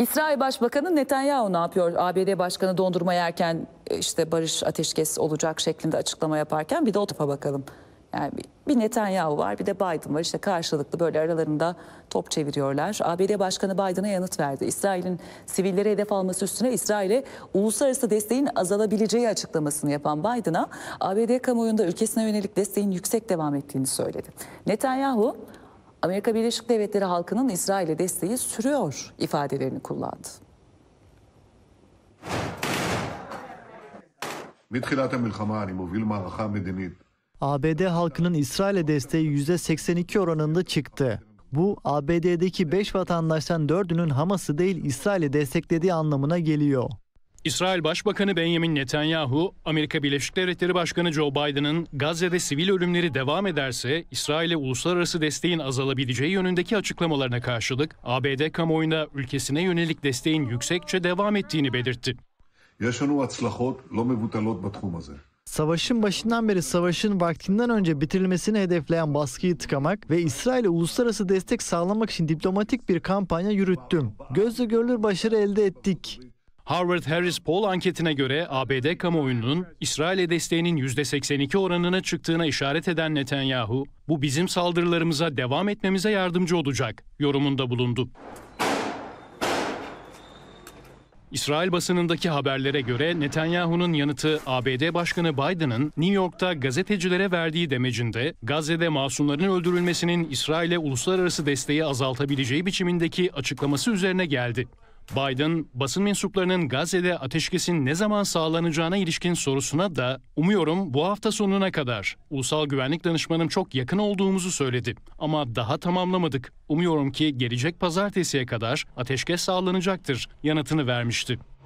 İsrail Başbakanı Netanyahu ne yapıyor? ABD Başkanı dondurma yerken e, işte barış ateşkes olacak şeklinde açıklama yaparken bir de o tarafa bakalım. Yani bir Netanyahu var bir de Biden var işte karşılıklı böyle aralarında top çeviriyorlar. ABD Başkanı Biden'a yanıt verdi. İsrail'in sivillere hedef alması üstüne İsrail'e uluslararası desteğin azalabileceği açıklamasını yapan Biden'a ABD kamuoyunda ülkesine yönelik desteğin yüksek devam ettiğini söyledi. Netanyahu Amerika Birleşik Devletleri halkının İsrail'e desteği sürüyor ifadelerini kullandı. ABD halkının İsrail'e desteği %82 oranında çıktı. Bu ABD'deki 5 vatandaştan 4'ünün Hamas'ı değil İsrail'i desteklediği anlamına geliyor. İsrail Başbakanı Benjamin Netanyahu, Amerika Birleşik Devletleri Başkanı Joe Biden'ın Gazze'de sivil ölümleri devam ederse İsrail'e uluslararası desteğin azalabileceği yönündeki açıklamalarına karşılık ABD kamuoyunda ülkesine yönelik desteğin yüksekçe devam ettiğini belirtti. Savaşın başından beri savaşın vaktinden önce bitirilmesini hedefleyen baskıyı tıkamak ve İsrail'e uluslararası destek sağlamak için diplomatik bir kampanya yürüttüm. Gözle görülür başarı elde ettik. Harvard Harris Poll anketine göre ABD kamuoyunun İsrail'e desteğinin %82 oranına çıktığına işaret eden Netanyahu, bu bizim saldırılarımıza devam etmemize yardımcı olacak yorumunda bulundu. İsrail basınındaki haberlere göre Netanyahu'nun yanıtı ABD Başkanı Biden'ın New York'ta gazetecilere verdiği demecinde Gazze'de masumların öldürülmesinin İsrail'e uluslararası desteği azaltabileceği biçimindeki açıklaması üzerine geldi. Biden, basın mensuplarının Gazze'de ateşkesin ne zaman sağlanacağına ilişkin sorusuna da umuyorum bu hafta sonuna kadar ulusal güvenlik danışmanım çok yakın olduğumuzu söyledi ama daha tamamlamadık. Umuyorum ki gelecek pazartesiye kadar ateşkes sağlanacaktır yanıtını vermişti.